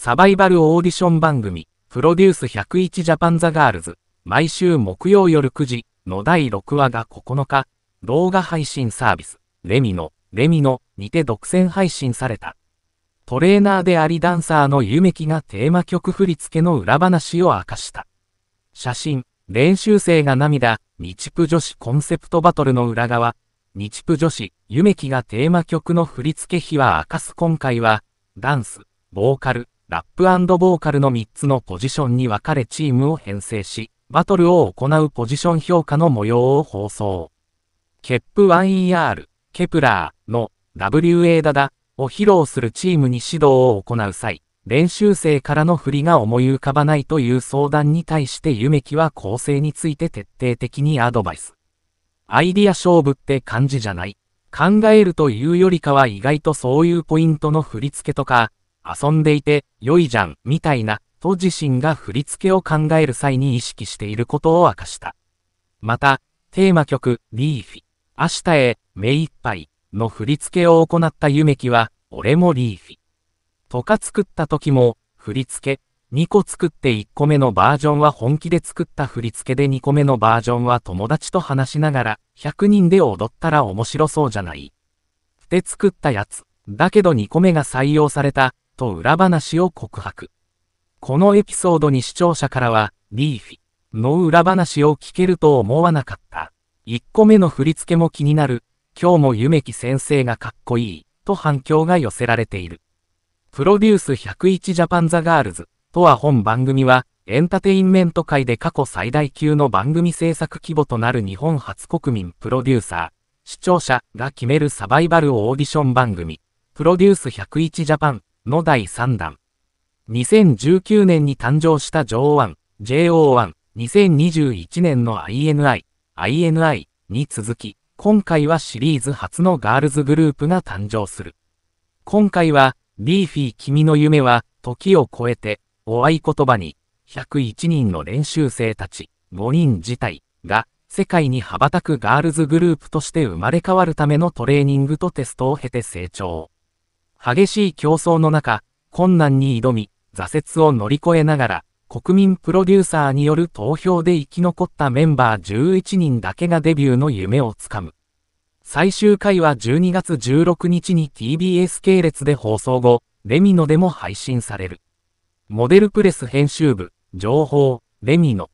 サバイバルオーディション番組、プロデュース101ジャパンザガールズ、毎週木曜夜9時の第6話が9日、動画配信サービス、レミの、レミのにて独占配信された。トレーナーでありダンサーの夢木がテーマ曲振り付けの裏話を明かした。写真、練習生が涙、日プ女子コンセプトバトルの裏側、日プ女子、夢木がテーマ曲の振り付け日は明かす今回は、ダンス、ボーカル、ラップボーカルの3つのポジションに分かれチームを編成し、バトルを行うポジション評価の模様を放送。ケップ 1ER、ケプラーの WA ダダを披露するチームに指導を行う際、練習生からの振りが思い浮かばないという相談に対して夢木は構成について徹底的にアドバイス。アイディア勝負って感じじゃない。考えるというよりかは意外とそういうポイントの振り付けとか、遊んでいて、良いじゃん、みたいな、と自身が振り付けを考える際に意識していることを明かした。また、テーマ曲、リーフィ、明日へ、目いっぱい、の振り付けを行ったゆめきは、俺もリーフィ。とか作った時も、振り付け、2個作って1個目のバージョンは本気で作った振り付けで2個目のバージョンは友達と話しながら、100人で踊ったら面白そうじゃない。で作ったやつ。だけど2個目が採用された、と裏話を告白。このエピソードに視聴者からは、リーフィの裏話を聞けると思わなかった。1個目の振り付けも気になる。今日も夢木先生がかっこいい、と反響が寄せられている。プロデュース101ジャパンザガールズとは本番組は、エンタテインメント界で過去最大級の番組制作規模となる日本初国民プロデューサー、視聴者が決めるサバイバルオーディション番組、プロデュース101ジャパンの第3弾。2019年に誕生した JO1、JO1、2021年の INI、INI に続き、今回はシリーズ初のガールズグループが誕生する。今回は、リーフィー君の夢は、時を超えて、お合言葉に、101人の練習生たち、5人自体、が、世界に羽ばたくガールズグループとして生まれ変わるためのトレーニングとテストを経て成長。激しい競争の中、困難に挑み、挫折を乗り越えながら、国民プロデューサーによる投票で生き残ったメンバー11人だけがデビューの夢をつかむ。最終回は12月16日に TBS 系列で放送後、レミノでも配信される。モデルプレス編集部、情報、レミノ。